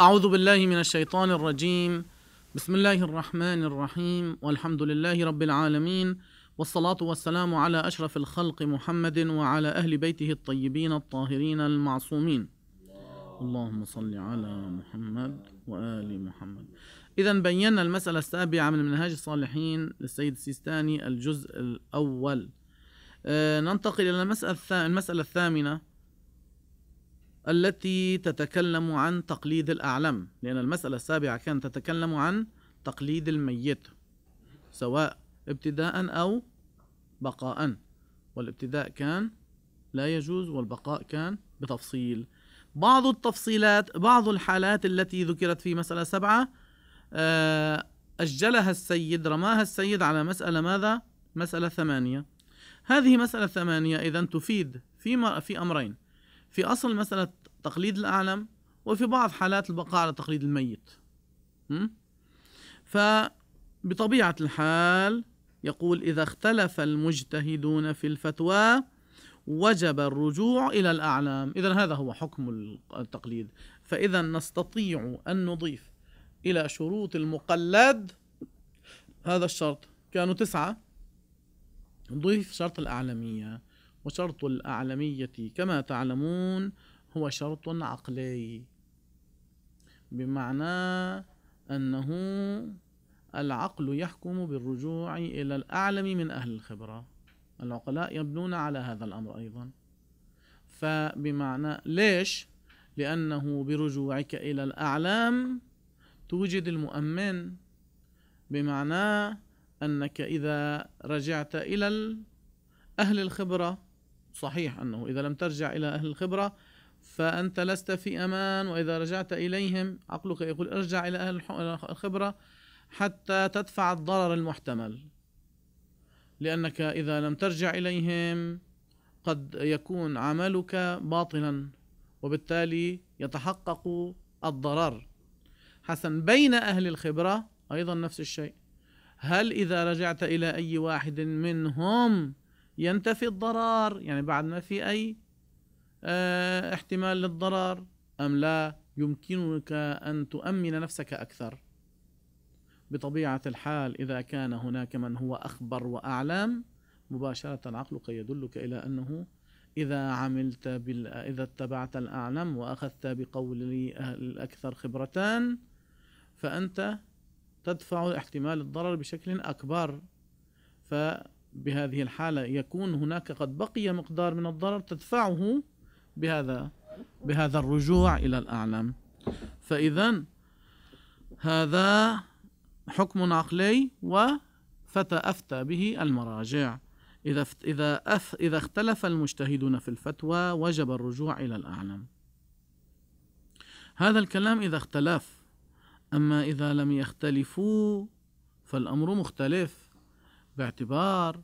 أعوذ بالله من الشيطان الرجيم بسم الله الرحمن الرحيم والحمد لله رب العالمين والصلاة والسلام على أشرف الخلق محمد وعلى أهل بيته الطيبين الطاهرين المعصومين اللهم صل على محمد وآل محمد إذا بينا المسألة السابعة من منهاج الصالحين للسيد السيستاني الجزء الأول آه، ننتقل إلى المسألة الثامنة التي تتكلم عن تقليد الأعلم لأن المسألة السابعة كانت تتكلم عن تقليد الميت سواء ابتداء أو بقاء والابتداء كان لا يجوز والبقاء كان بتفصيل بعض التفصيلات بعض الحالات التي ذكرت في مسألة سبعة آه، أجلها السيد رماها السيد على مسألة ماذا؟ مسألة ثمانية هذه مسألة ثمانية إذا تفيد في, في أمرين في أصل مسألة تقليد الأعلم وفي بعض حالات البقاء على تقليد الميت م? فبطبيعة الحال يقول إذا اختلف المجتهدون في الفتوى وجب الرجوع إلى الأعلام إذا هذا هو حكم التقليد فإذا نستطيع أن نضيف إلى شروط المقلد هذا الشرط كانوا تسعة نضيف شرط الأعلمية وشرط الأعلمية كما تعلمون هو شرط عقلي بمعنى أنه العقل يحكم بالرجوع إلى الأعلم من أهل الخبرة العقلاء يبنون على هذا الأمر أيضا فبمعنى ليش؟ لأنه برجوعك إلى الأعلام توجد المؤمن بمعنى أنك إذا رجعت إلى أهل الخبرة صحيح أنه إذا لم ترجع إلى أهل الخبرة فأنت لست في أمان وإذا رجعت إليهم عقلك يقول ارجع إلى أهل الخبرة حتى تدفع الضرر المحتمل لأنك إذا لم ترجع إليهم قد يكون عملك باطلا وبالتالي يتحقق الضرر حسن بين أهل الخبرة أيضا نفس الشيء هل إذا رجعت إلى أي واحد منهم ينتفي الضرر يعني بعد ما في أي اه احتمال للضرر أم لا يمكنك أن تؤمن نفسك أكثر بطبيعة الحال إذا كان هناك من هو أخبر وأعلم مباشرة عقلك يدلك إلى أنه إذا عملت بال... إذا اتبعت الأعلم وأخذت بقول الأكثر خبرتان فأنت تدفع احتمال الضرر بشكل أكبر ف بهذه الحالة يكون هناك قد بقي مقدار من الضرر تدفعه بهذا بهذا الرجوع إلى الأعلم فإذا هذا حكم عقلي وفتى أفتى به المراجع إذا إذا إذا اختلف المجتهدون في الفتوى وجب الرجوع إلى الأعلم هذا الكلام إذا اختلف أما إذا لم يختلفوا فالأمر مختلف باعتبار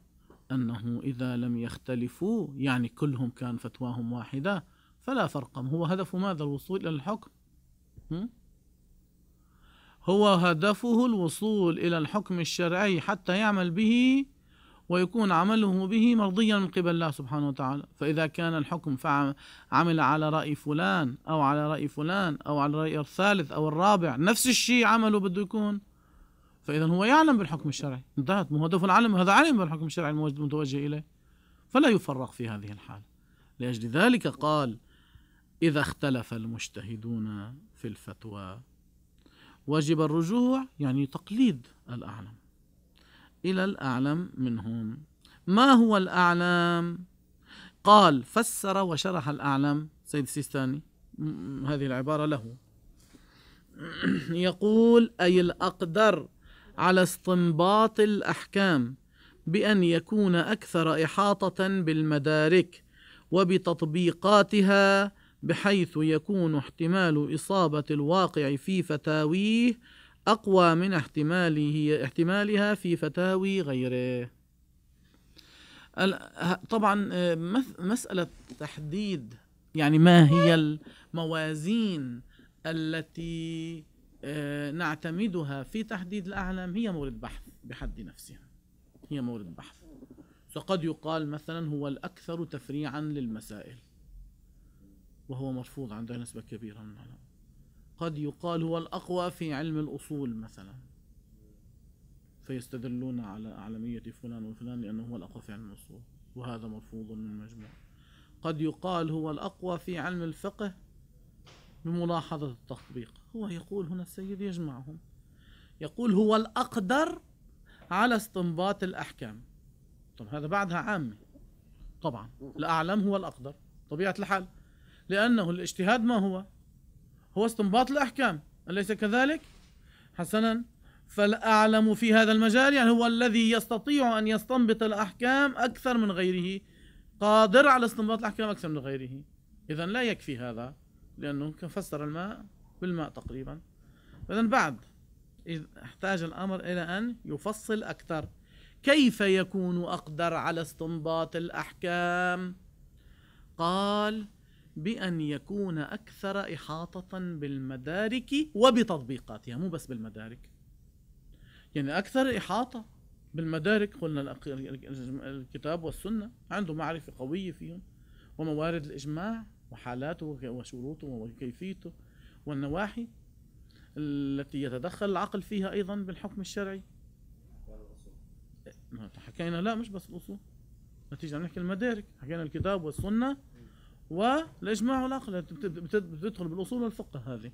أنه إذا لم يختلفوا يعني كلهم كان فتواهم واحدة فلا فرق هو هدف ماذا الوصول إلى الحكم هو هدفه الوصول إلى الحكم الشرعي حتى يعمل به ويكون عمله به مرضيا من قبل الله سبحانه وتعالى فإذا كان الحكم عمل على رأي فلان أو على رأي فلان أو على رأي الثالث أو الرابع نفس الشيء عمله بده يكون فإذا هو يعلم بالحكم الشرعي انتهت مو هدف العلم هذا علم بالحكم الشرعي المتوجه إليه فلا يفرق في هذه الحالة لأجل ذلك قال إذا اختلف المجتهدون في الفتوى وجب الرجوع يعني تقليد الأعلم إلى الأعلم منهم ما هو الأعلم؟ قال فسر وشرح الأعلم سيد السيستاني هذه العبارة له يقول أي الأقدر على استنباط الأحكام بأن يكون أكثر إحاطة بالمدارك وبتطبيقاتها بحيث يكون احتمال إصابة الواقع في فتاويه أقوى من احتماله احتمالها في فتاوي غيره طبعا مسألة تحديد يعني ما هي الموازين التي آه، نعتمدها في تحديد الأعلام هي مورد بحث بحد نفسها هي مورد بحث فقد يقال مثلا هو الأكثر تفريعا للمسائل وهو مرفوض عند نسبة كبيرة من العلماء قد يقال هو الأقوى في علم الأصول مثلا فيستدلون على أعلمية فلان وفلان لأنه هو الأقوى في علم الأصول وهذا مرفوض من مجموع قد يقال هو الأقوى في علم الفقه بملاحظة التطبيق هو يقول هنا السيد يجمعهم يقول هو الأقدر على استنباط الأحكام طب هذا بعدها عامة طبعا الأعلم هو الأقدر طبيعة الحال لأنه الاجتهاد ما هو هو استنباط الأحكام أليس كذلك حسنا فالأعلم في هذا المجال يعني هو الذي يستطيع أن يستنبط الأحكام أكثر من غيره قادر على استنباط الأحكام أكثر من غيره إذا لا يكفي هذا لأنه فسر الماء بالماء تقريبا فإذا بعد احتاج الأمر إلى أن يفصل أكثر كيف يكون أقدر على استنباط الأحكام قال بأن يكون أكثر إحاطة بالمدارك وبتطبيقاتها مو بس بالمدارك يعني أكثر إحاطة بالمدارك قلنا الكتاب والسنة عنده معرفة قوية فيهم وموارد الإجماع وحالاته وشروطه وكيفيته والنواحي التي يتدخل العقل فيها أيضا بالحكم الشرعي حكينا لا مش بس الأصول نتيجة نحكي المدارك حكينا الكتاب والسنة والإجماع والعقل بتدخل بالأصول والفقه هذه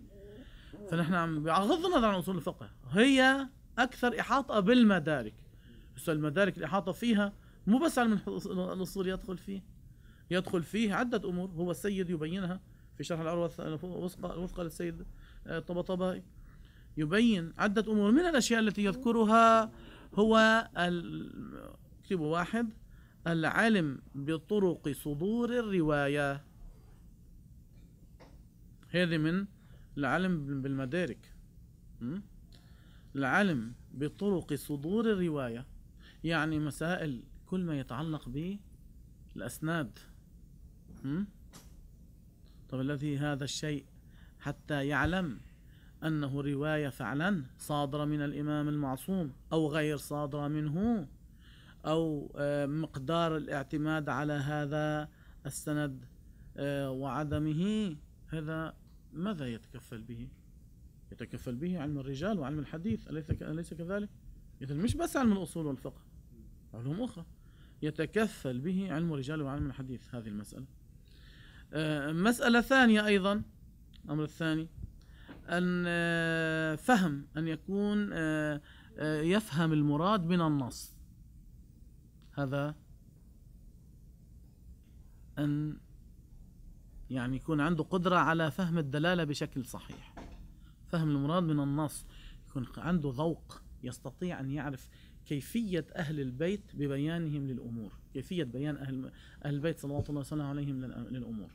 فنحن عم بغض النظر عن أصول الفقه هي أكثر إحاطة بالمدارك المدارك الإحاطة فيها مو بس علم الأصول يدخل فيه يدخل فيه عدة أمور هو السيد يبينها في شرح العروة الوثقى الوثقى للسيد الطبطبائي آه، يبين عدة أمور من الأشياء التي يذكرها هو اكتبوا واحد العلم بطرق صدور الرواية هذه من العلم بالمدارك العلم بطرق صدور الرواية يعني مسائل كل ما يتعلق الأسناد طب الذي هذا الشيء حتى يعلم أنه رواية فعلا صادرة من الإمام المعصوم أو غير صادرة منه أو آه، مقدار الاعتماد على هذا السند آه، وعدمه هذا ماذا يتكفل به؟ يتكفل به علم الرجال وعلم الحديث أليس أليس كذلك؟ إذا مش بس علم الأصول والفقه علوم أخرى يتكفل به علم الرجال وعلم الحديث هذه المسألة آه، مسألة ثانية أيضا الأمر الثاني أن آه، فهم أن يكون آه، يفهم المراد من النص هذا أن يعني يكون عنده قدرة على فهم الدلالة بشكل صحيح فهم المراد من النص يكون عنده ذوق يستطيع أن يعرف كيفية أهل البيت ببيانهم للأمور كيفيه بيان اهل اهل البيت صلوات الله وسلامه عليهم للامور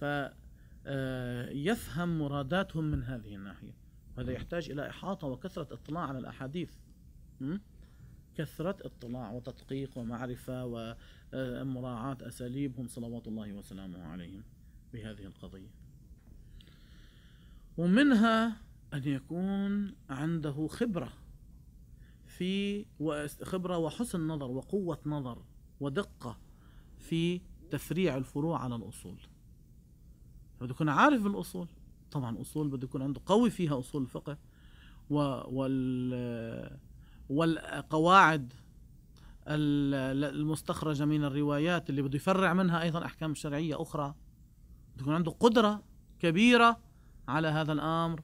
ف آه، يفهم مراداتهم من هذه الناحيه وهذا يحتاج الى احاطه وكثره اطلاع على الاحاديث كثرة اطلاع وتدقيق ومعرفة ومراعاة آه، أساليبهم صلوات الله وسلامه عليهم بهذه القضية ومنها أن يكون عنده خبرة في خبرة وحسن نظر وقوة نظر ودقة في تفريع الفروع على الأصول بده يكون عارف بالأصول طبعا أصول بده يكون عنده قوي فيها أصول الفقه وال والقواعد المستخرجة من الروايات اللي بده يفرع منها أيضا أحكام شرعية أخرى بده يكون عنده قدرة كبيرة على هذا الأمر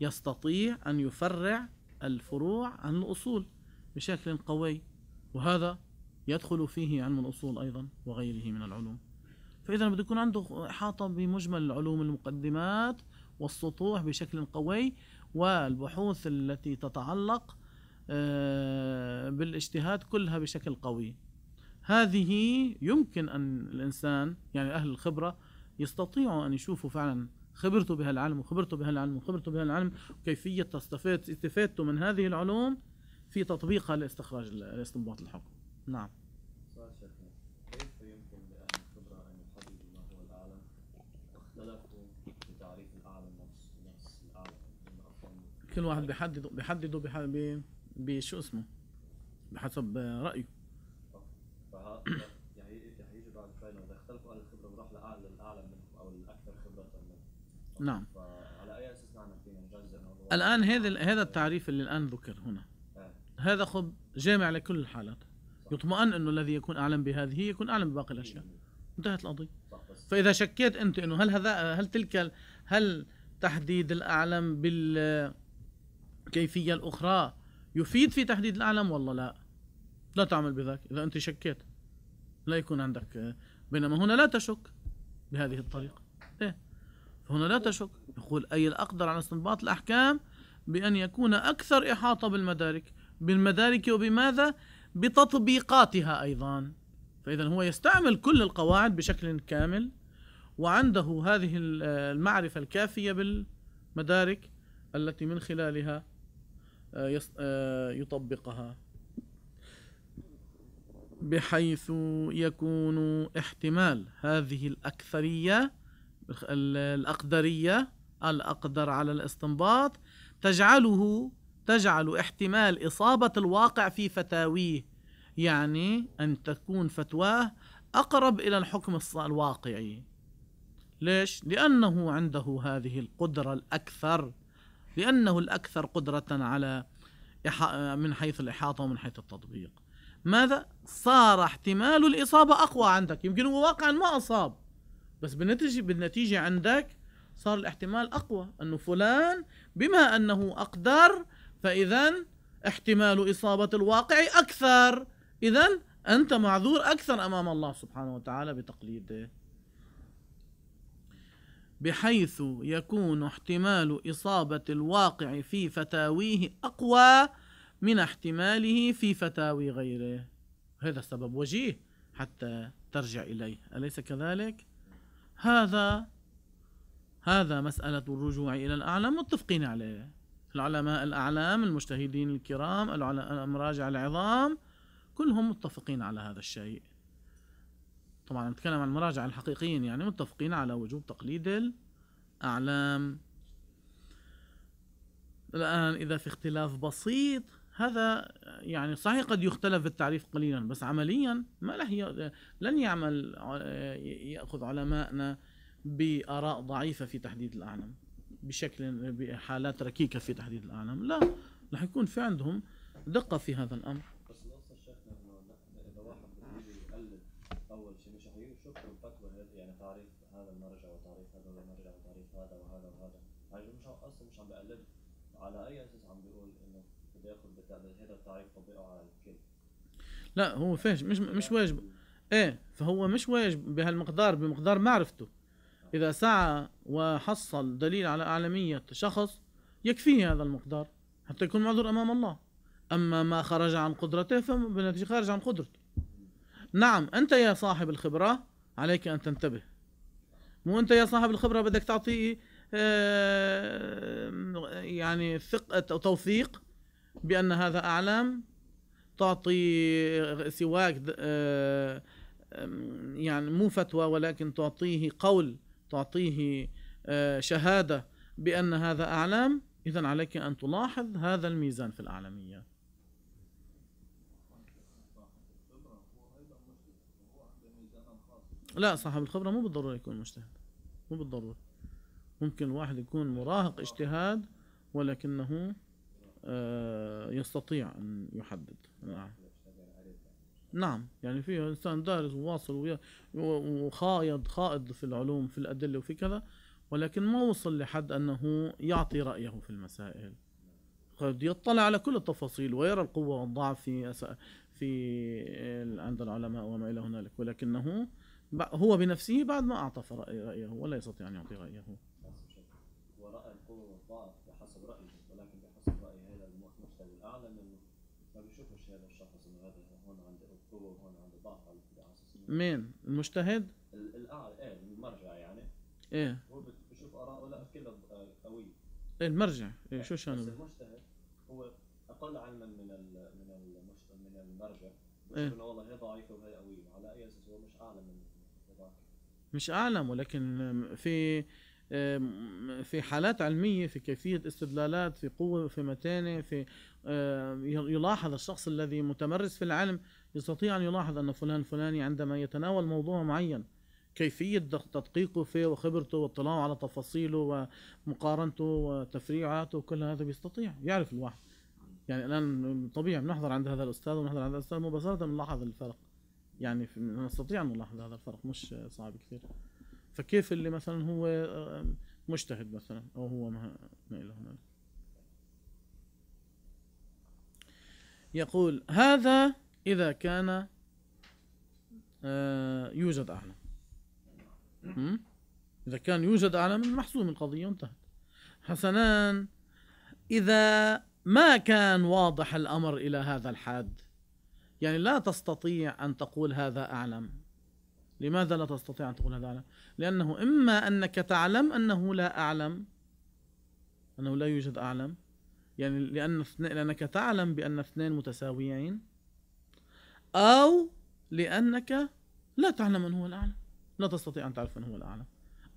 يستطيع أن يفرع الفروع عن الأصول بشكل قوي وهذا يدخل فيه علم الأصول أيضا وغيره من العلوم فإذا بده يكون عنده إحاطة بمجمل العلوم المقدمات والسطوح بشكل قوي والبحوث التي تتعلق آه، بالاجتهاد كلها بشكل قوي هذه يمكن أن الإنسان يعني أهل الخبرة يستطيعوا أن يشوفوا فعلا خبرته بهالعلم وخبرته بهالعلم وخبرته بهالعلم وكيفية تستفيد استفادته من هذه العلوم في تطبيقها لاستخراج الاستنباط الحكم نعم كل واحد بيحدد بيحدد بشو اسمه بحسب رأيه نعم فعلى اي اساس نعمل فيه الان هذا هذا التعريف اللي الان ذكر هنا آه. هذا خب جامع لكل الحالات يطمئن انه الذي يكون اعلم بهذه يكون اعلم بباقي الاشياء إيه. انتهت القضيه فاذا شكيت انت انه هل هذا هل تلك هل تحديد الاعلم بالكيفيه الاخرى يفيد في تحديد الاعلم والله لا لا تعمل بذاك اذا انت شكيت لا يكون عندك بينما هنا لا تشك بهذه الطريقه ايه فهنا لا تشك يقول أي الأقدر على استنباط الأحكام بأن يكون أكثر إحاطة بالمدارك بالمدارك وبماذا؟ بتطبيقاتها أيضا فإذا هو يستعمل كل القواعد بشكل كامل وعنده هذه المعرفة الكافية بالمدارك التي من خلالها آه، آه، يطبقها بحيث يكون احتمال هذه الأكثرية الأقدرية الأقدر على الاستنباط تجعله تجعل احتمال إصابة الواقع في فتاويه يعني أن تكون فتواه أقرب إلى الحكم الواقعي ليش؟ لأنه عنده هذه القدرة الأكثر لأنه الأكثر قدرة على من حيث الإحاطة ومن حيث التطبيق ماذا؟ صار احتمال الإصابة أقوى عندك يمكن هو واقعا ما أصاب بس بالنتيجه بالنتيجه عندك صار الاحتمال اقوى انه فلان بما انه اقدر فاذا احتمال اصابه الواقع اكثر اذا انت معذور اكثر امام الله سبحانه وتعالى بتقليده بحيث يكون احتمال اصابه الواقع في فتاويه اقوى من احتماله في فتاوي غيره هذا سبب وجيه حتى ترجع اليه اليس كذلك هذا هذا مسألة الرجوع إلى الأعلم متفقين عليه العلماء الأعلام المجتهدين الكرام المراجع العظام كلهم متفقين على هذا الشيء طبعا نتكلم عن المراجع الحقيقيين يعني متفقين على وجوب تقليد الأعلام الآن إذا في اختلاف بسيط هذا يعني صحيح قد يختلف التعريف قليلا بس عمليا ما له لن يعمل آه، ياخذ علمائنا باراء ضعيفه في تحديد الاعلام بشكل بحالات ركيكه في تحديد الاعلام لا رح يكون في عندهم دقه في هذا الامر بس اذا واحد يقلد اول شيء مش الفتوى يعني تعريف هذا المرجع وتعريف هذا المرجع وتعريف هذا وهذا وهذا يعني مش اصلا مش عم على اي اساس بياخذ بتاع هذا التعريف طبقه على الكل لا هو فيش مش مش واجب ايه فهو مش واجب بهالمقدار بمقدار معرفته اذا سعى وحصل دليل على اعلاميه شخص يكفيه هذا المقدار حتى يكون معذور امام الله اما ما خرج عن قدرته فبالنتيجه خارج عن قدرته نعم انت يا صاحب الخبره عليك ان تنتبه مو انت يا صاحب الخبره بدك تعطيه آه، يعني ثقه توثيق بأن هذا أعلام تعطي سواك آه، يعني مو فتوى ولكن تعطيه قول تعطيه آه، شهادة بأن هذا أعلام إذا عليك أن تلاحظ هذا الميزان في الأعلامية لا صاحب الخبرة مو بالضرورة يكون مجتهد مو بالضرورة ممكن الواحد يكون مراهق اجتهاد ولكنه آه، يستطيع أن يحدد نعم نعم يعني في إنسان دارس وواصل وخايض خائض في العلوم في الأدلة وفي كذا ولكن ما وصل لحد أنه يعطي رأيه في المسائل قد يطلع على كل التفاصيل ويرى القوة والضعف في في عند العلماء وما إلى هنالك ولكنه هو بنفسه بعد ما أعطى رأيه ولا يستطيع أن يعطي رأيه ورأى القوة والضعف مين المجتهد؟ الاعلى آه، ايه المرجع يعني ايه هو بشوف آراءه لا كلها آه، قوية ايه المرجع ايه شو شأنه؟ بس المجتهد هو أقل علما من من من المرجع بشوف إيه. انه والله هي ضعيفة وهي قوية على أي أساس هو مش أعلى من هذاك مش أعلم ولكن في في حالات علمية في كيفية استدلالات في قوة في متانة في يلاحظ الشخص الذي متمرس في العلم يستطيع أن يلاحظ أن فلان الفلاني عندما يتناول موضوع معين كيفية تدقيقه فيه وخبرته واطلاعه على تفاصيله ومقارنته وتفريعاته وكل هذا بيستطيع يعرف الواحد يعني الآن طبيعي بنحضر عند هذا الأستاذ ونحضر عند هذا الأستاذ مباشرة بنلاحظ الفرق يعني نستطيع أن نلاحظ هذا الفرق مش صعب كثير فكيف اللي مثلا هو آه، مجتهد مثلا أو هو ما, ما إلى هنالك يقول هذا إذا كان آه، يوجد أعلى إذا كان يوجد أعلى من محسوم القضية انتهت حسنان إذا ما كان واضح الأمر إلى هذا الحد يعني لا تستطيع أن تقول هذا أعلم لماذا لا تستطيع أن تقول هذا أعلم لأنه إما أنك تعلم أنه لا أعلم أنه لا يوجد أعلم يعني لأن لأنك تعلم بأن اثنين متساويين أو لأنك لا تعلم من هو الأعلم لا تستطيع أن تعرف من هو الأعلم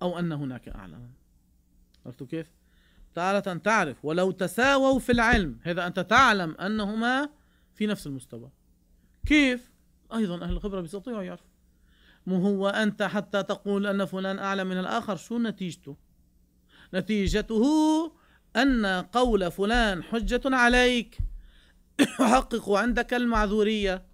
أو أن هناك أعلم عرفتوا كيف؟ تارة تعرف ولو تساووا في العلم هذا أنت تعلم أنهما في نفس المستوى كيف؟ أيضا أهل الخبرة بيستطيعوا يعرفوا مو هو أنت حتى تقول أن فلان أعلم من الآخر شو نتيجته؟ نتيجته أن قول فلان حجة عليك يحقق عندك المعذورية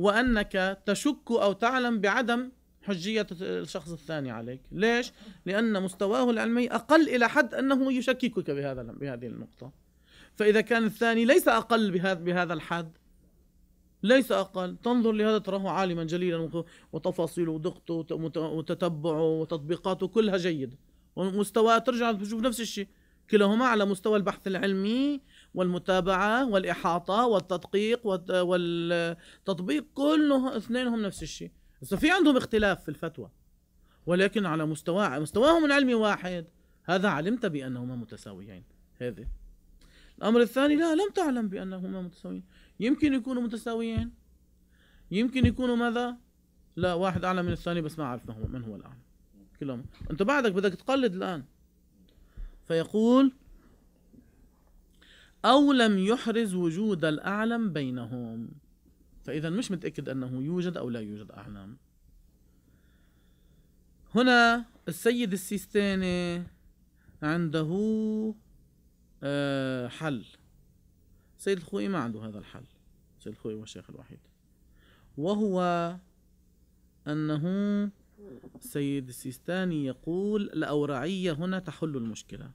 وأنك تشك أو تعلم بعدم حجية الشخص الثاني عليك ليش؟ لأن مستواه العلمي أقل إلى حد أنه يشككك بهذا بهذه النقطة فإذا كان الثاني ليس أقل بهذا بهذا الحد ليس أقل تنظر لهذا تراه عالما جليلا وتفاصيله ودقته وتتبعه وتطبيقاته كلها جيدة ومستواه ترجع تشوف نفس الشيء كلاهما على مستوى البحث العلمي والمتابعه والاحاطه والتدقيق والتطبيق كله اثنينهم نفس الشيء بس في عندهم اختلاف في الفتوى ولكن على مستوى مستواهم العلمي واحد هذا علمت بانهما متساويين هذا الامر الثاني لا لم تعلم بانهما متساويين يمكن يكونوا متساويين يمكن يكونوا ماذا لا واحد اعلى من الثاني بس ما عرفنا من هو الاعلى كلهم انت بعدك بدك تقلد الان فيقول أو لم يحرز وجود الأعلم بينهم فإذا مش متأكد أنه يوجد أو لا يوجد أعلم هنا السيد السيستاني عنده آه، حل سيد الخوئي ما عنده هذا الحل سيد الخوئي هو الشيخ الوحيد وهو أنه السيد السيستاني يقول الأورعية هنا تحل المشكلة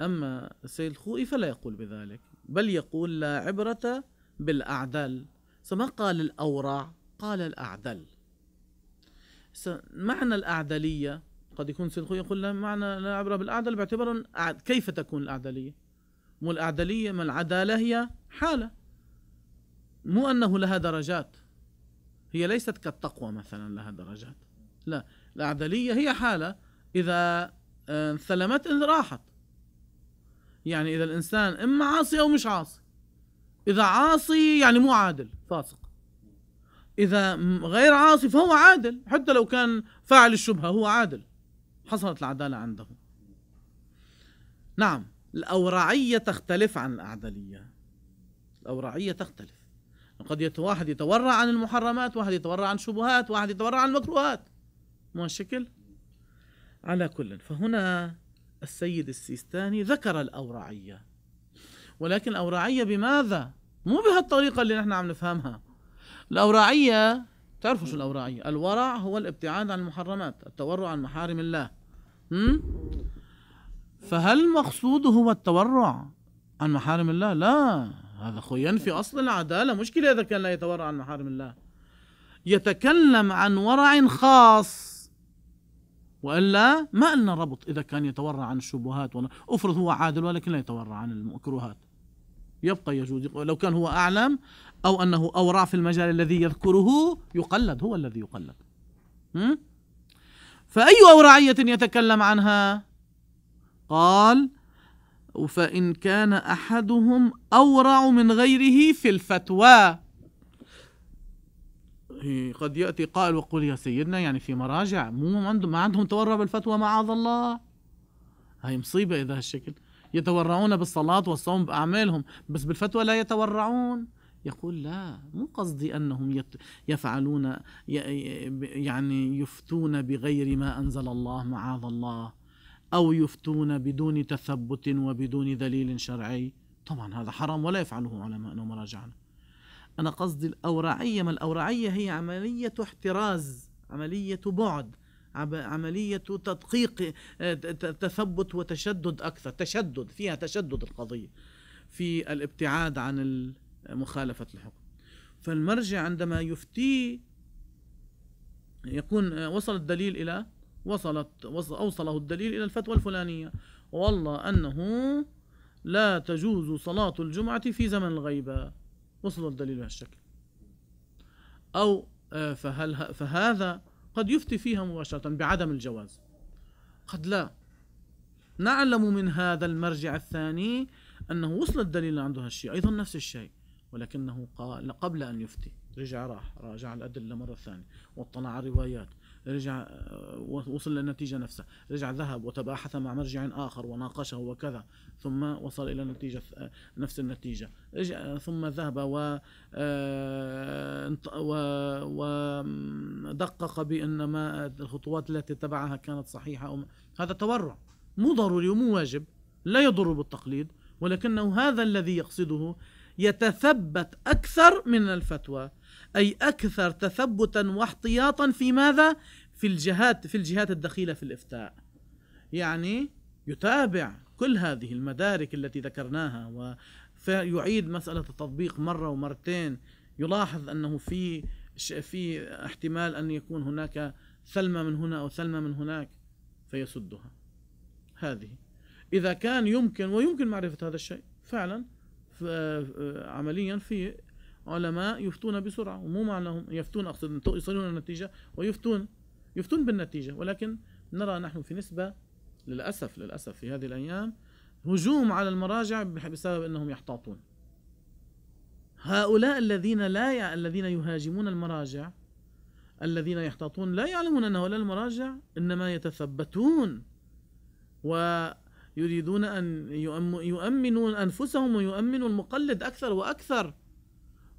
أما السيد الخوئي فلا يقول بذلك بل يقول لا عبرة بالأعدل فما قال الأورع قال الأعدل معنى الأعدلية قد يكون سيد الخوئي يقول لا معنى لا عبرة بالأعدل باعتبار كيف تكون الأعدلية مو الأعدلية ما العدالة هي حالة مو أنه لها درجات هي ليست كالتقوى مثلا لها درجات لا الأعدلية هي حالة إذا آه، انثلمت راحت يعني اذا الانسان اما عاصي او مش عاصي اذا عاصي يعني مو عادل فاسق اذا غير عاصي فهو عادل حتى لو كان فاعل الشبهه هو عادل حصلت العداله عنده نعم الاورعيه تختلف عن الاعدليه الاورعيه تختلف قد واحد يتورع عن المحرمات واحد يتورع عن شبهات واحد يتورع عن المكروهات مو الشكل على كل فهنا السيد السيستاني ذكر الأوراعية ولكن الأوراعية بماذا؟ مو بهالطريقة اللي نحن عم نفهمها الأوراعية تعرفوا شو الأوراعية الورع هو الابتعاد عن المحرمات التورع عن محارم الله م? فهل المقصود هو التورع عن محارم الله؟ لا هذا ينفي أصل العدالة مشكلة إذا كان لا يتورع عن محارم الله يتكلم عن ورع خاص والا ما لنا ربط اذا كان يتورع عن الشبهات ولا افرض هو عادل ولكن لا يتورع عن المكروهات يبقى يجوز لو كان هو اعلم او انه اورع في المجال الذي يذكره يقلد هو الذي يقلد فاي اورعيه يتكلم عنها قال فان كان احدهم اورع من غيره في الفتوى قد يأتي قائل وقل يا سيدنا يعني في مراجع مو عندهم ما عندهم تورع بالفتوى معاذ الله هاي مصيبة إذا هالشكل يتورعون بالصلاة والصوم بأعمالهم بس بالفتوى لا يتورعون يقول لا مو قصدي أنهم يفعلون يعني يفتون بغير ما أنزل الله معاذ الله أو يفتون بدون تثبت وبدون دليل شرعي طبعا هذا حرام ولا يفعله علماءنا ومراجعنا أنا قصدي الأورعية ما الأورعية هي عملية احتراز عملية بعد عملية تدقيق آه، تثبت وتشدد أكثر تشدد فيها تشدد القضية في الابتعاد عن مخالفة الحكم فالمرجع عندما يفتي يكون آه، وصل الدليل إلى وصلت أوصله الدليل إلى الفتوى الفلانية والله أنه لا تجوز صلاة الجمعة في زمن الغيبة وصل الدليل بهالشكل أو آه، فهل فهذا قد يفتي فيها مباشرة بعدم الجواز قد لا نعلم من هذا المرجع الثاني أنه وصل الدليل عنده هالشيء أيضا نفس الشيء ولكنه قال قبل أن يفتي رجع راح راجع الأدلة مرة ثانية واطلع على الروايات رجع آه، وصل للنتيجة نفسها رجع ذهب وتباحث مع مرجع آخر وناقشه وكذا ثم وصل إلى نتيجة آه، نفس النتيجة رجع آه، ثم ذهب و ودقق بأن ما الخطوات التي اتبعها كانت صحيحة أو هذا تورع مو ضروري ومو واجب لا يضر بالتقليد ولكنه هذا الذي يقصده يتثبت أكثر من الفتوى أي أكثر تثبتا واحتياطا في ماذا؟ في الجهات في الجهات الدخيلة في الإفتاء يعني يتابع كل هذه المدارك التي ذكرناها ويعيد مسألة التطبيق مرة ومرتين يلاحظ أنه في في احتمال أن يكون هناك سلمة من هنا أو سلمة من هناك فيسدها هذه إذا كان يمكن ويمكن معرفة هذا الشيء فعلا آه، عمليا في علماء يفتون بسرعة ومو معناهم يفتون أقصد يصلون النتيجة ويفتون يفتون بالنتيجة ولكن نرى نحن في نسبة للأسف للأسف في هذه الأيام هجوم على المراجع بسبب أنهم يحتاطون هؤلاء الذين لا ي... الذين يهاجمون المراجع الذين يحتاطون لا يعلمون أن هؤلاء المراجع إنما يتثبتون ويريدون أن يؤمنوا أنفسهم ويؤمنوا المقلد أكثر وأكثر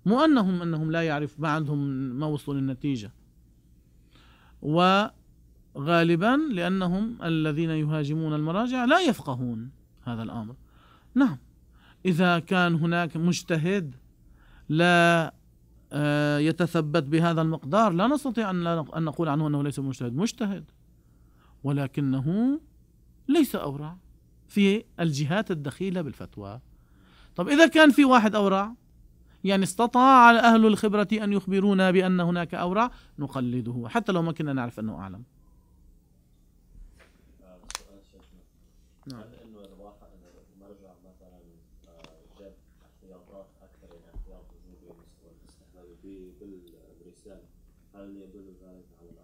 مو أنهم أنهم لا يعرف ما عندهم ما وصلوا للنتيجة وغالبا لأنهم الذين يهاجمون المراجع لا يفقهون هذا الأمر نعم إذا كان هناك مجتهد لا آه، يتثبت بهذا المقدار لا نستطيع أن نقول عنه أنه ليس مجتهد مجتهد ولكنه ليس أورع في الجهات الدخيلة بالفتوى طب إذا كان في واحد أورع يعني استطاع أهل الخبرة أن يخبرونا بأن هناك أورع نقلده حتى لو ما كنا نعرف أنه أعلم نعم.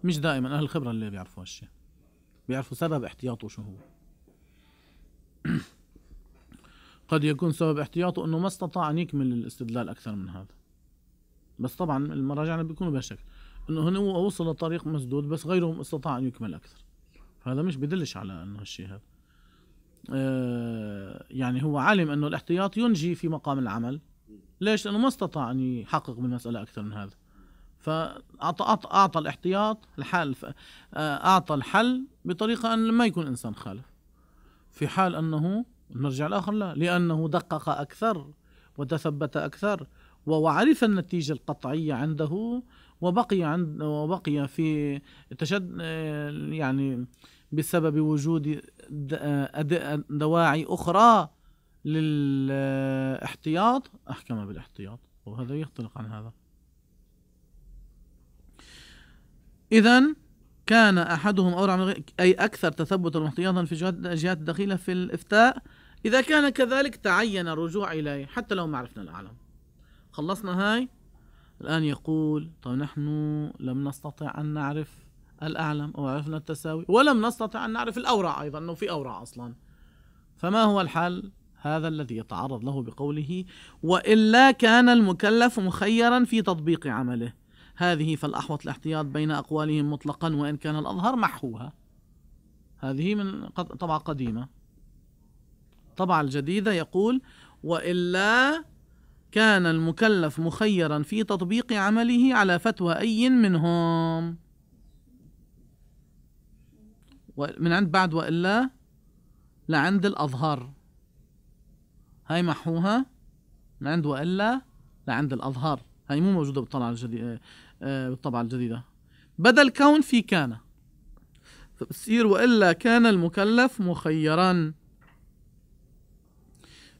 مش دائما أهل الخبرة اللي بيعرفوا هالشيء بيعرفوا سبب احتياطه شو هو قد يكون سبب احتياطه انه ما استطاع ان يكمل الاستدلال اكثر من هذا بس طبعا المراجعنا بيكونوا بهالشكل انه هنا هو وصل لطريق مسدود بس غيره استطاع ان يكمل اكثر هذا مش بدلش على انه هالشيء هذا آه يعني هو علم انه الاحتياط ينجي في مقام العمل ليش لانه ما استطاع ان يحقق بالمساله اكثر من هذا فاعطى اعطى, أعطى الاحتياط الحل آه، اعطى الحل بطريقه ان ما يكون انسان خالف في حال انه نرجع الآخر لا لأنه دقق أكثر وتثبت أكثر وعرف النتيجة القطعية عنده وبقي عند وبقي في تشد يعني بسبب وجود دواعي أخرى للاحتياط أحكم بالاحتياط وهذا يختلف عن هذا إذا كان أحدهم أورع من غير أي أكثر تثبتا واحتياطا في الجهات الدخيلة في الإفتاء إذا كان كذلك تعين الرجوع إليه حتى لو ما عرفنا الأعلم خلصنا هاي الآن يقول طيب نحن لم نستطع أن نعرف الأعلم أو عرفنا التساوي ولم نستطع أن نعرف الأورع أيضا أنه في أورع أصلا فما هو الحل هذا الذي يتعرض له بقوله وإلا كان المكلف مخيرا في تطبيق عمله هذه فالأحوط الاحتياط بين أقوالهم مطلقا وإن كان الأظهر محوها هذه من طبعة قديمة الطبعة الجديدة يقول وإلا كان المكلف مخيرا في تطبيق عمله على فتوى أي منهم من عند بعد وإلا لعند الأظهر هاي محوها من عند وإلا لعند الأظهر هاي مو موجودة بالطبعة الجديدة آه، آه، بالطبعة الجديدة بدل كون في كان فبصير وإلا كان المكلف مخيرا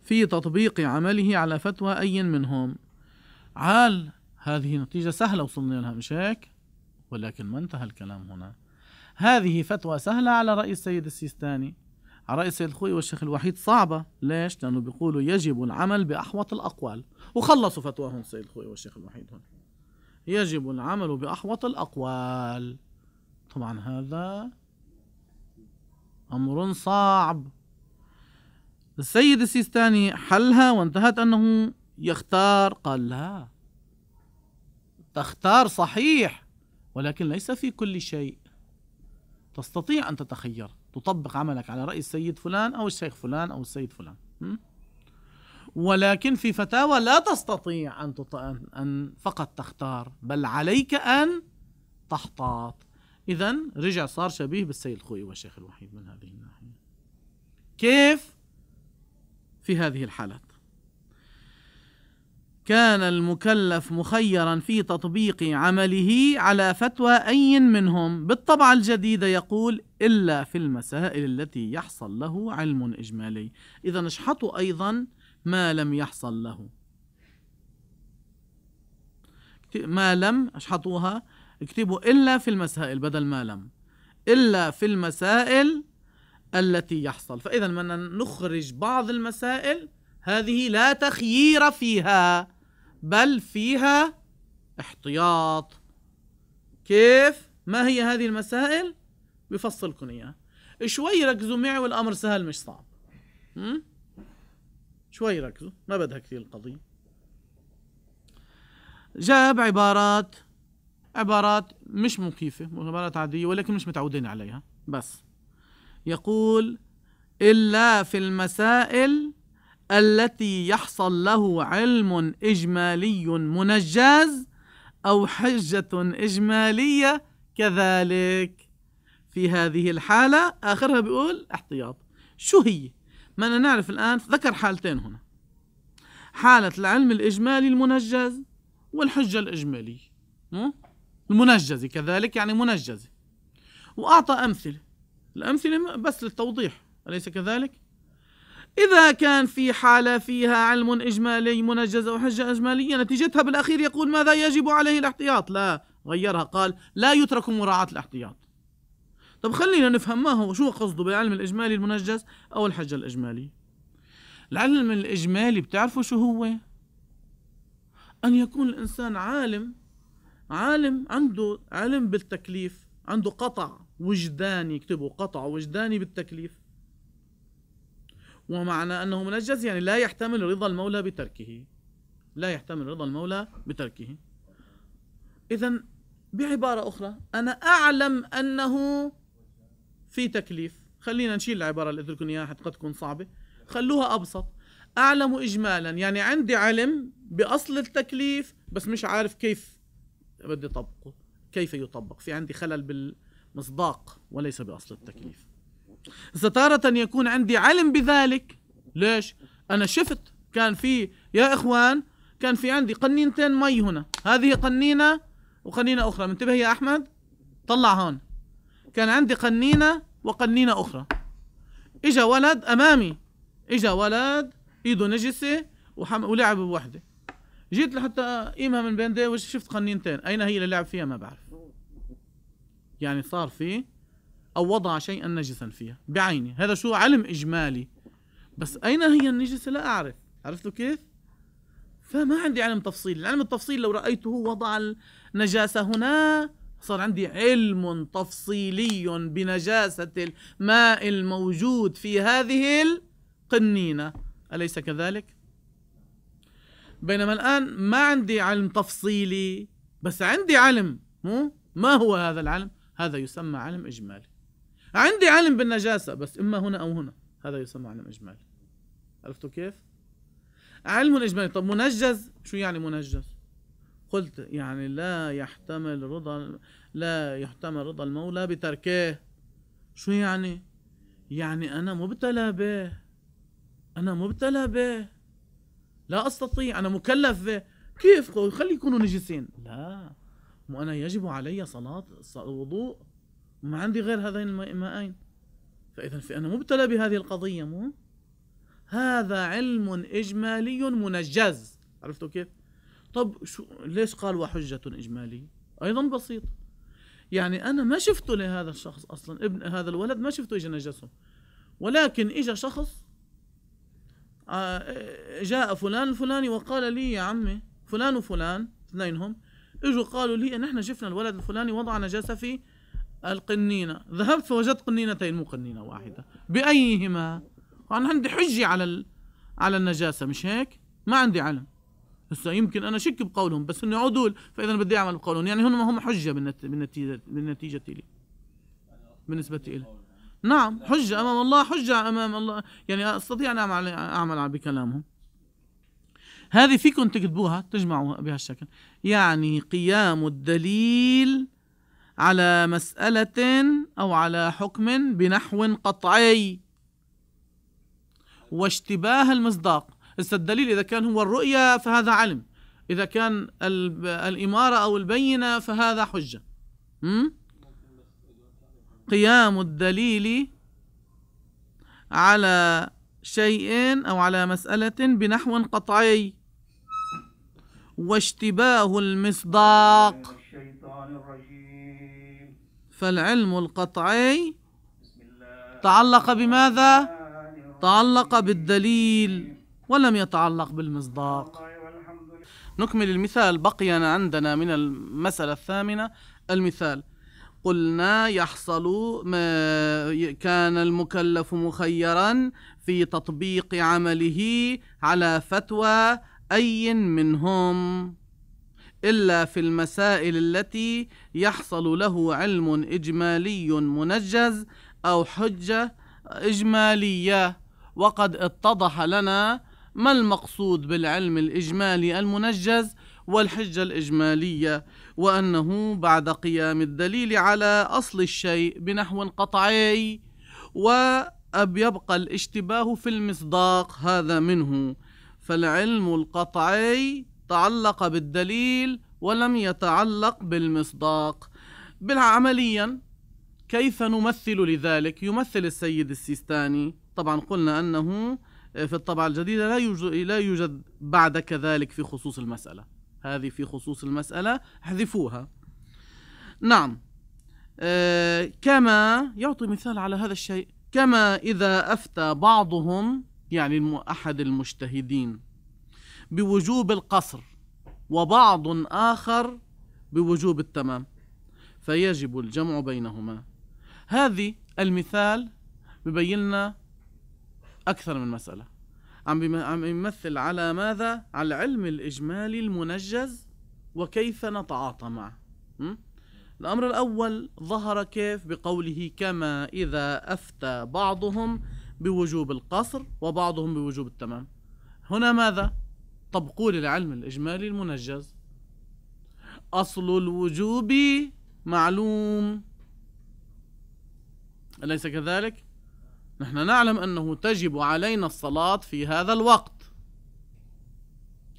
في تطبيق عمله على فتوى أي منهم عال هذه نتيجة سهلة وصلنا لها مش هيك ولكن ما انتهى الكلام هنا هذه فتوى سهلة على رأي السيد السيستاني على رأي السيد الخوي والشيخ الوحيد صعبة ليش؟ لأنه بيقولوا يجب العمل بأحوط الأقوال وخلصوا فتواهم السيد الخوي والشيخ الوحيد هنا يجب العمل بأحوط الأقوال طبعا هذا أمر صعب السيد السيستاني حلها وانتهت أنه يختار قال لا تختار صحيح ولكن ليس في كل شيء تستطيع أن تتخير تطبق عملك على رأي السيد فلان أو الشيخ فلان أو السيد فلان ولكن في فتاوى لا تستطيع أن, تط... أن فقط تختار بل عليك أن تحتاط إذا رجع صار شبيه بالسيد خوي والشيخ الوحيد من هذه الناحية كيف في هذه الحالات كان المكلف مخيرا في تطبيق عمله على فتوى أي منهم بالطبعة الجديدة يقول إلا في المسائل التي يحصل له علم إجمالي إذا اشحطوا أيضا ما لم يحصل له ما لم اشحطوها اكتبوا إلا في المسائل بدل ما لم إلا في المسائل التي يحصل فإذا بدنا نخرج بعض المسائل هذه لا تخيير فيها بل فيها احتياط كيف؟ ما هي هذه المسائل؟ بفصلكم إياها شوي ركزوا معي والأمر سهل مش صعب شوي ركزوا ما بدها كثير القضية جاب عبارات عبارات مش مكيفة عبارات عادية ولكن مش متعودين عليها بس يقول إلا في المسائل التي يحصل له علم إجمالي منجز أو حجة إجمالية كذلك في هذه الحالة آخرها بيقول احتياط شو هي؟ ما أنا نعرف الآن ذكر حالتين هنا حالة العلم الإجمالي المنجز والحجة الإجمالية المنجزة كذلك يعني منجزة وأعطى أمثلة الأمثلة بس للتوضيح أليس كذلك؟ إذا كان في حالة فيها علم إجمالي منجز أو حجة إجمالية نتيجتها بالأخير يقول ماذا يجب عليه الاحتياط لا غيرها قال لا يترك مراعاة الاحتياط طب خلينا نفهم ما هو شو قصده بالعلم الإجمالي المنجز أو الحجة الإجمالية العلم الإجمالي بتعرفوا شو هو؟ أن يكون الإنسان عالم عالم عنده علم بالتكليف عنده قطع وجداني اكتبوا قطع وجداني بالتكليف ومعنى أنه منجز يعني لا يحتمل رضا المولى بتركه لا يحتمل رضا المولى بتركه إذا بعبارة أخرى أنا أعلم أنه في تكليف خلينا نشيل العبارة اللي قلت لكم إياها قد تكون صعبة خلوها أبسط أعلم إجمالا يعني عندي علم بأصل التكليف بس مش عارف كيف بدي أطبقه كيف يطبق في عندي خلل بال مصداق وليس بأصل التكليف ستارة يكون عندي علم بذلك ليش؟ أنا شفت كان في يا إخوان كان في عندي قنينتين مي هنا هذه قنينة وقنينة أخرى منتبه يا أحمد طلع هون كان عندي قنينة وقنينة أخرى إجا ولد أمامي إجا ولد إيده نجسة وحم... ولعب بوحدة جيت لحتى قيمها من بين دي وشفت قنينتين أين هي اللي لعب فيها ما بعرف يعني صار فيه أو وضع شيئا نجسا فيها بعينه هذا شو علم إجمالي بس أين هي النجسة لا أعرف عرفتوا كيف؟ فما عندي علم تفصيل العلم التفصيل لو رأيته وضع النجاسة هنا صار عندي علم تفصيلي بنجاسة الماء الموجود في هذه القنينة أليس كذلك؟ بينما الآن ما عندي علم تفصيلي بس عندي علم مو ما هو هذا العلم؟ هذا يسمى علم إجمالي عندي علم بالنجاسة بس إما هنا أو هنا هذا يسمى علم إجمالي عرفتوا كيف؟ علم إجمالي طب منجز شو يعني منجز؟ قلت يعني لا يحتمل رضا لا يحتمل رضا المولى بتركه شو يعني؟ يعني أنا مبتلى به أنا مبتلى به لا أستطيع أنا مكلف به كيف خلي يكونوا نجسين لا وأنا يجب علي صلاة وضوء وما عندي غير هذين الماءين فإذا فأنا مبتلى بهذه القضية مو هذا علم إجمالي منجز عرفتوا كيف؟ طب شو ليش قال وحجة إجمالية؟ أيضا بسيط يعني أنا ما شفته لهذا الشخص أصلا ابن هذا الولد ما شفته إجا نجسه ولكن إجا شخص آه، جاء فلان الفلاني وقال لي يا عمي فلان وفلان اثنينهم اجوا قالوا لي ان احنا شفنا الولد الفلاني وضع نجاسه في القنينه ذهبت فوجدت قنينتين مو قنينه واحده بايهما انا عندي حجه على ال... على النجاسه مش هيك ما عندي علم هسه يمكن انا شك بقولهم بس انه عدول فاذا بدي اعمل بقولهم يعني هم هم حجه بالنت... بالنتيجه بالنتيجه لي بالنسبه لي نعم حجه امام الله حجه امام الله يعني استطيع ان اعمل اعمل بكلامهم هذه فيكم تكتبوها تجمعوها بهالشكل يعني قيام الدليل على مسألة أو على حكم بنحو قطعي واشتباه المصداق هسه الدليل إذا كان هو الرؤية فهذا علم إذا كان الإمارة أو البينة فهذا حجة قيام الدليل على شيء أو على مسألة بنحو قطعي واشتباه المصداق فالعلم القطعي تعلق بماذا؟ تعلق بالدليل ولم يتعلق بالمصداق نكمل المثال بقي عندنا من المسألة الثامنة المثال قلنا يحصل ما كان المكلف مخيرا في تطبيق عمله على فتوى أي منهم إلا في المسائل التي يحصل له علم إجمالي منجز أو حجة إجمالية وقد اتضح لنا ما المقصود بالعلم الإجمالي المنجز والحجة الإجمالية وأنه بعد قيام الدليل على أصل الشيء بنحو قطعي ويبقى الاشتباه في المصداق هذا منه فالعلم القطعي تعلق بالدليل ولم يتعلق بالمصداق عمليا كيف نمثل لذلك يمثل السيد السيستاني طبعا قلنا أنه آه، في الطبعة الجديدة لا يوجد, لا يوجد بعد كذلك في خصوص المسألة هذه في خصوص المسألة احذفوها نعم آه، كما يعطي مثال على هذا الشيء كما إذا أفتى بعضهم يعني أحد المجتهدين بوجوب القصر وبعض آخر بوجوب التمام فيجب الجمع بينهما هذه المثال ببين لنا أكثر من مسألة عم عم يمثل على ماذا؟ على العلم الإجمالي المنجز وكيف نتعاطى معه الأمر الأول ظهر كيف بقوله كما إذا أفتى بعضهم بوجوب القصر وبعضهم بوجوب التمام هنا ماذا؟ طبقوا للعلم الإجمالي المنجز أصل الوجوب معلوم أليس كذلك؟ نحن نعلم أنه تجب علينا الصلاة في هذا الوقت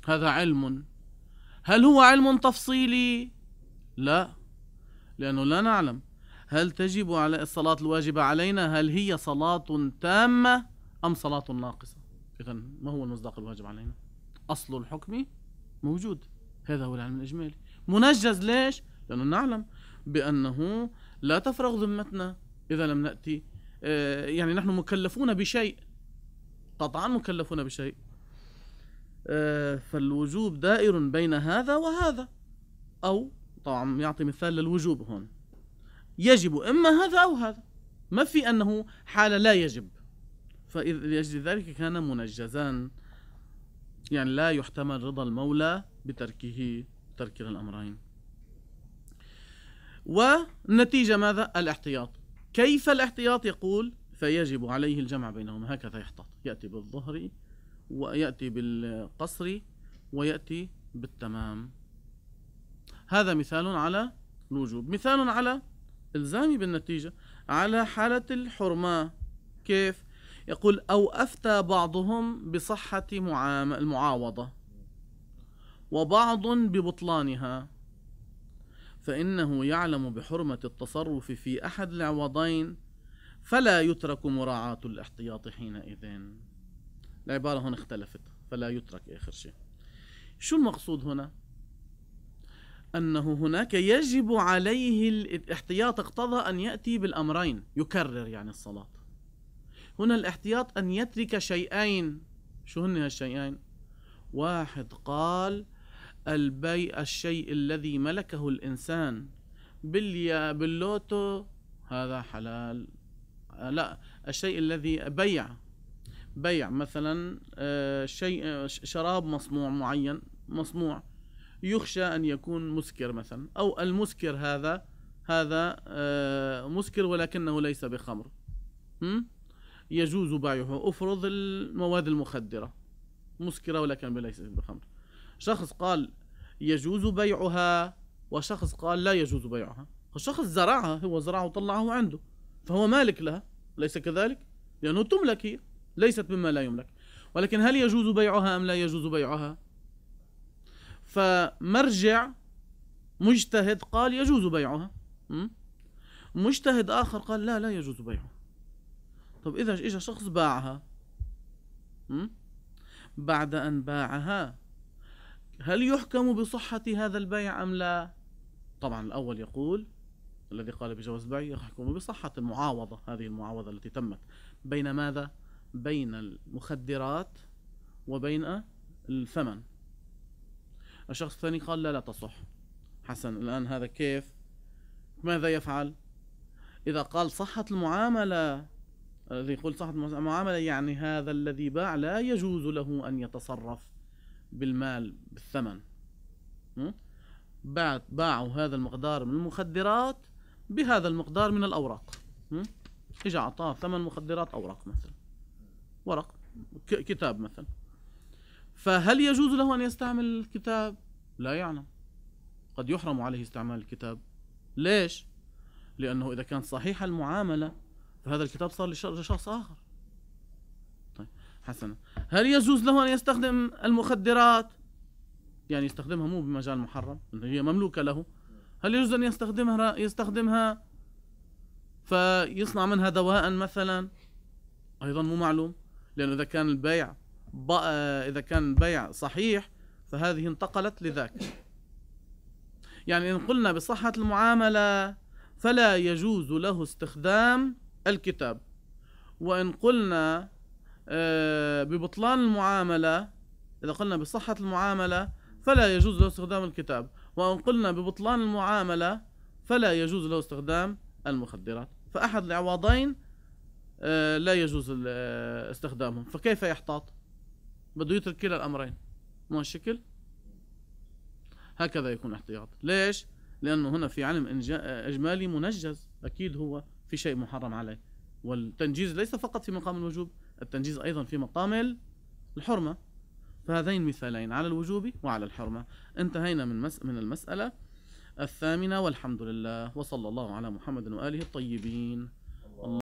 هذا علم هل هو علم تفصيلي؟ لا لأنه لا نعلم هل تجب على الصلاة الواجبة علينا هل هي صلاة تامة أم صلاة ناقصة إذا ما هو المصداق الواجب علينا أصل الحكم موجود هذا هو العلم الإجمالي منجز ليش لأنه نعلم بأنه لا تفرغ ذمتنا إذا لم نأتي آه، يعني نحن مكلفون بشيء قطعا مكلفون بشيء آه، فالوجوب دائر بين هذا وهذا أو طبعا يعطي مثال للوجوب هون يجب اما هذا او هذا ما في انه حالة لا يجب فلأجل ذلك كان منجزان يعني لا يحتمل رضا المولى بتركه ترك الأمرين والنتيجة ماذا؟ الاحتياط كيف الاحتياط يقول فيجب عليه الجمع بينهما هكذا يحتاط يأتي بالظهر ويأتي بالقصر ويأتي بالتمام هذا مثال على الوجوب مثال على إلزامي بالنتيجة على حالة الحرمة كيف؟ يقول أو أفتى بعضهم بصحة المعاوضة وبعض ببطلانها فإنه يعلم بحرمة التصرف في أحد العوضين فلا يترك مراعاة الاحتياط حينئذ العبارة هنا اختلفت فلا يترك آخر شيء شو المقصود هنا؟ أنه هناك يجب عليه الاحتياط اقتضى أن يأتي بالأمرين يكرر يعني الصلاة هنا الاحتياط أن يترك شيئين شو هن هالشيئين واحد قال البيع الشيء الذي ملكه الإنسان باليا باللوتو هذا حلال آه، لا الشيء الذي بيع بيع مثلا آه، شيء آه، شراب مصنوع معين مصنوع يخشى أن يكون مسكر مثلا أو المسكر هذا هذا آه، مسكر ولكنه ليس بخمر يجوز بيعه أفرض المواد المخدرة مسكرة ولكن ليست بخمر شخص قال يجوز بيعها وشخص قال لا يجوز بيعها الشخص زرعها هو زرعه وطلعه عنده فهو مالك لها ليس كذلك لأنه تملك هي ليست مما لا يملك ولكن هل يجوز بيعها أم لا يجوز بيعها فمرجع مجتهد قال يجوز بيعها مجتهد آخر قال لا لا يجوز بيعها طب إذا إجا شخص باعها بعد أن باعها هل يحكم بصحة هذا البيع أم لا؟ طبعا الأول يقول الذي قال بجواز البيع يحكم بصحة المعاوضة هذه المعاوضة التي تمت بين ماذا؟ بين المخدرات وبين الثمن الشخص الثاني قال لا لا تصح حسن الآن هذا كيف ماذا يفعل إذا قال صحت المعاملة الذي يقول صحت المعاملة يعني هذا الذي باع لا يجوز له أن يتصرف بالمال بالثمن بعت باعوا هذا المقدار من المخدرات بهذا المقدار من الأوراق إجا أعطاه ثمن مخدرات أوراق مثلا ورق كتاب مثلا فهل يجوز له أن يستعمل الكتاب؟ لا يعلم قد يحرم عليه استعمال الكتاب ليش؟ لأنه إذا كانت صحيحة المعاملة فهذا الكتاب صار لشخص آخر طيب حسنا هل يجوز له أن يستخدم المخدرات؟ يعني يستخدمها مو بمجال محرم هي مملوكة له هل يجوز أن يستخدمها يستخدمها فيصنع منها دواء مثلا؟ أيضا مو معلوم لأنه إذا كان البيع آه، اذا كان بيع صحيح فهذه انتقلت لذاك يعني ان قلنا بصحه المعامله فلا يجوز له استخدام الكتاب وان قلنا آه، ببطلان المعامله اذا قلنا بصحه المعامله فلا يجوز له استخدام الكتاب وان قلنا ببطلان المعامله فلا يجوز له استخدام المخدرات فاحد العواضين آه، لا يجوز استخدامهم فكيف يحتاط بده يترك كلا الأمرين مو الشكل هكذا يكون احتياط ليش لأنه هنا في علم إجمالي منجز أكيد هو في شيء محرم عليه والتنجيز ليس فقط في مقام الوجوب التنجيز أيضا في مقام الحرمة فهذين مثالين على الوجوب وعلى الحرمة انتهينا من, مس من المسألة الثامنة والحمد لله وصلى الله على محمد وآله الطيبين